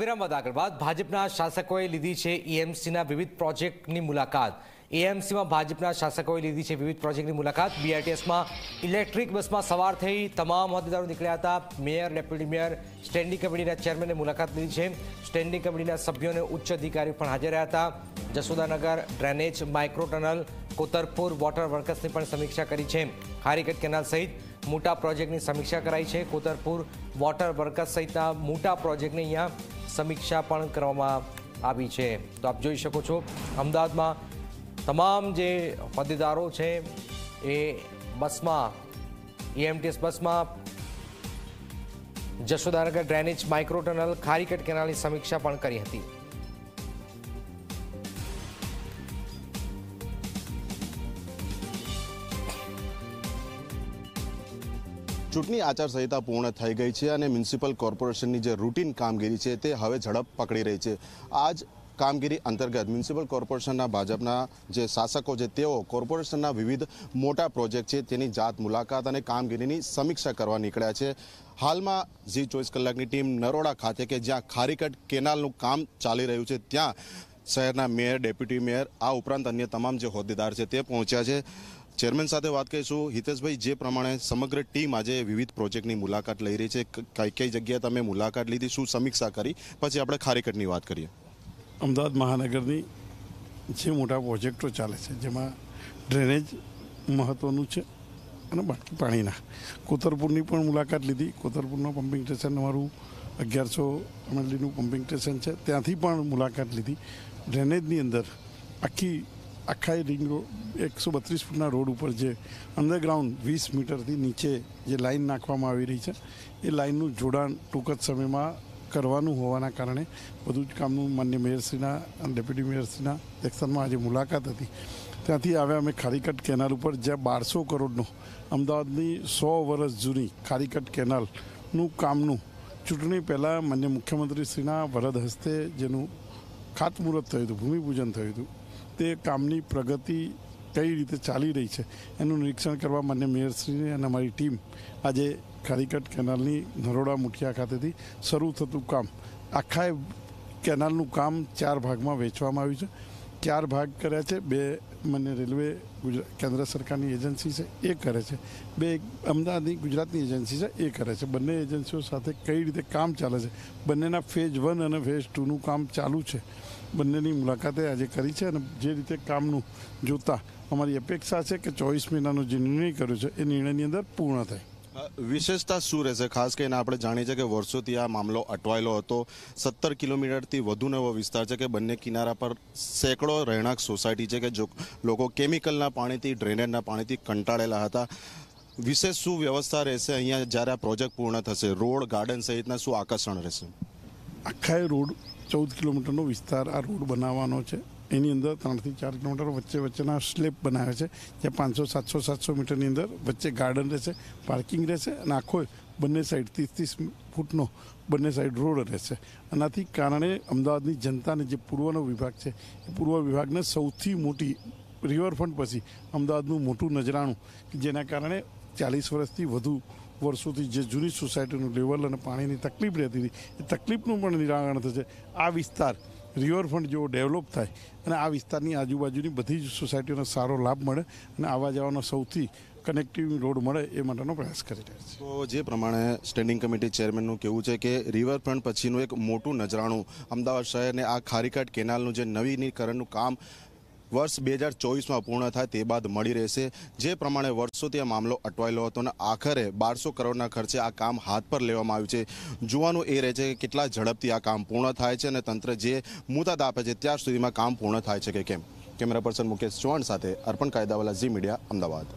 વિરામ બાદ આગળ બાદ ભાજપના શાસકોએ લીધી છે એએમસીના e વિવિધ પ્રોજેક્ટની મુલાકાત એએમસીમાં e ભાજપના શાસકોએ લીધી છે વિવિધ પ્રોજેક્ટની મુલાકાત બીઆરટીએસમાં ઇલેક્ટ્રિક બસમાં સવાર થઈ તમામ હોદ્દેદારો નીકળ્યા હતા મેયર ડેપ્યુટી મેયર સ્ટેન્ડિંગ કમિટીના ચેરમેનની મુલાકાત લીધી છે સ્ટેન્ડિંગ કમિટીના સભ્યોને ઉચ્ચ અધિકારીઓ પણ હાજર રહ્યા હતા Jasodanagar drainage micro tunnel Kotarpur water વર્કર્સની પણ સમીક્ષા કરી છે હારીગઢ કેનાલ સહિત મોટા પ્રોજેક્ટની સમીક્ષા કરાઈ છે કોતરપુર વોટર વર્કસ સહિતના મોટા પ્રોજેક્ટની અહીંયા સમીક્ષા પણ કરવામાં આવી છે તો આપ જોઈ શકો છો અમદાવાદમાં તમામ જે પદેદારો છે એ બસમાં એએમટીએસ e બસમાં Jashodanagar drainage micro tunnel Kharicut કેનાલની સમીક્ષા પણ કરી હતી ચૂંટણી આચારસંહિતા પૂર્ણ થઈ ગઈ છે અને મ્યુનિસિપલ કોર્પોરેશનની જે રૂટીન કામગીરી છે તે હવે ઝડપ પકડી રહી છે આ જ કામગીરી અંતર્ગત મ્યુનિસિપલ કોર્પોરેશનના ભાજપના જે શાસકો છે તેઓ કોર્પોરેશનના વિવિધ મોટા પ્રોજેક્ટ છે તેની જાત મુલાકાત અને કામગીરીની સમીક્ષા કરવા નીકળ્યા છે હાલમાં ઝી ચોવીસ કલાકની ટીમ નરોડા ખાતે કે જ્યાં ખારીકટ કેનાલનું કામ ચાલી રહ્યું છે ત્યાં શહેરના મેયર ડેપ્યુટી મેયર આ ઉપરાંત અન્ય તમામ જે હોદ્દેદાર છે તે પહોંચ્યા છે ચેરમેન સાથે વાત કરીશું હિતેશભાઈ જે પ્રમાણે સમગ્ર ટીમ આજે વિવિધ પ્રોજેક્ટની મુલાકાત લઈ રહી છે કઈ કઈ જગ્યાએ તમે મુલાકાત લીધી શું સમીક્ષા કરી પછી આપણે ખારેકટની વાત કરીએ અમદાવાદ મહાનગરની જે મોટા પ્રોજેક્ટો ચાલે છે જેમાં ડ્રેનેજ મહત્ત્વનું છે અને બાકી પાણીના કોતરપુરની પણ મુલાકાત લીધી કોતરપુરનું પમ્પિંગ સ્ટેશન અમારું અગિયારસો એમએલડીનું પમ્પિંગ સ્ટેશન છે ત્યાંથી પણ મુલાકાત લીધી ડ્રેનેજની અંદર આખી આખા રિંગ રોડ એકસો બત્રીસ ફૂટના રોડ ઉપર જે અંડરગ્રાઉન્ડ વીસ મીટરથી નીચે જે લાઈન નાખવામાં આવી રહી છે એ લાઇનનું જોડાણ ટૂંક જ સમયમાં કરવાનું હોવાના કારણે બધું જ કામનું માન્ય મેયરશ્રીના અને ડેપ્યુટી મેયરશ્રીના અધ્યક્ષસ્થાનમાં આજે મુલાકાત હતી ત્યાંથી આવ્યા અમે ખારીકટ કેનાલ ઉપર જ્યાં બારસો કરોડનો અમદાવાદની સો વર્ષ જૂની ખારીકટ કેનાલનું કામનું ચૂંટણી પહેલાં માન્ય મુખ્યમંત્રીશ્રીના વરદ હસ્તે જેનું ખાતમુહૂર્ત થયું હતું ભૂમિપૂજન થયું હતું તે કામની પ્રગતિ કઈ રીતે ચાલી રહી છે એનું નિરીક્ષણ કરવા માન્ય મેયરશ્રીને અને અમારી ટીમ આજે ખારીકટ કેનાલની નરોડા મુઠિયા ખાતેથી શરૂ થતું કામ આખા કેનાલનું કામ ચાર ભાગમાં વેચવામાં આવ્યું છે ચાર ભાગ કર્યા છે બે મને રેલવે ગુજરાત કેન્દ્ર સરકારની એજન્સી છે એ કરે છે બે અમદાવાદની ગુજરાતની એજન્સી છે એ કરે છે બંને એજન્સીઓ સાથે કઈ રીતે કામ ચાલે છે બંનેના ફેઝ વન અને ફેઝ ટુનું કામ ચાલુ છે બંનેની મુલાકાતે આજે કરી છે અને જે રીતે કામનું જોતા અમારી અપેક્ષા છે કે ચોવીસ મહિનાનો જે નિર્ણય કર્યો છે એ નિર્ણયની અંદર પૂર્ણ થાય વિશેષતા શું રહેશે ખાસ કરીને આપણે જાણીએ છીએ કે વર્ષોથી આ મામલો અટવાયેલો હતો સત્તર કિલોમીટરથી વધુનો એવો વિસ્તાર છે કે બંને કિનારા પર સેંકડો રહેણાંક સોસાયટી છે કે જો લોકો કેમિકલના પાણીથી ડ્રેનેજના પાણીથી કંટાળેલા હતા વિશેષ શું વ્યવસ્થા રહેશે અહીંયા જ્યારે આ પ્રોજેક્ટ પૂર્ણ થશે રોડ ગાર્ડન સહિતના શું આકર્ષણ રહેશે આખા રોડ ચૌદ કિલોમીટરનો વિસ્તાર આ રોડ બનાવવાનો છે એની અંદર ત્રણથી ચાર કિલોમીટર વચ્ચે વચ્ચેના સ્લેપ બનાવે છે જ્યાં પાંચસો સાતસો સાતસો મીટરની અંદર વચ્ચે ગાર્ડન રહેશે પાર્કિંગ રહેશે અને આખો બંને સાઈડ ત્રીસ ત્રીસ ફૂટનો બંને સાઈડ રોડ રહેશે આનાથી કારણે અમદાવાદની જનતાને જે પૂર્વનો વિભાગ છે એ પૂર્વ વિભાગને સૌથી મોટી રિવરફ્રન્ટ પછી અમદાવાદનું મોટું નજરાણું જેના કારણે ચાલીસ વર્ષથી વધુ વર્ષોથી જે જૂની સોસાયટીનું લેવલ અને પાણીની તકલીફ રહેતી હતી એ તકલીફનું પણ નિરાકરણ થશે આ વિસ્તાર રિવરફ્રન્ટ જેવો ડેવલપ થાય અને આ વિસ્તારની આજુબાજુની બધી જ સોસાયટીઓને સારો લાભ મળે અને આવવા જવાનો સૌથી કનેક્ટિવ રોડ મળે એ માટેનો પ્રયાસ કરી રહ્યા છે તો જે પ્રમાણે સ્ટેન્ડિંગ કમિટી ચેરમેનનું કહેવું છે કે રિવરફ્રન્ટ પછીનું એક મોટું નજરાણું અમદાવાદ શહેરને આ ખારીકાટ કેનાલનું જે નવીનીકરણનું કામ વર્ષ બે હજાર ચોવીસમાં પૂર્ણ થાય તે બાદ મળી રહેશે જે પ્રમાણે વર્ષોથી આ મામલો અટવાયેલો હતો અને આખરે બારસો કરોડના ખર્ચે આ કામ હાથ પર લેવામાં આવ્યું છે જોવાનું એ રહે છે કે કેટલા ઝડપથી આ કામ પૂર્ણ થાય છે અને તંત્ર જે મુતાદ આપે છે ત્યાર સુધીમાં કામ પૂર્ણ થાય છે કે કેમ કેમેરા પર્સન મુકેશ ચૌહાણ સાથે અર્પણ કાયદાવાલા ઝી મીડિયા અમદાવાદ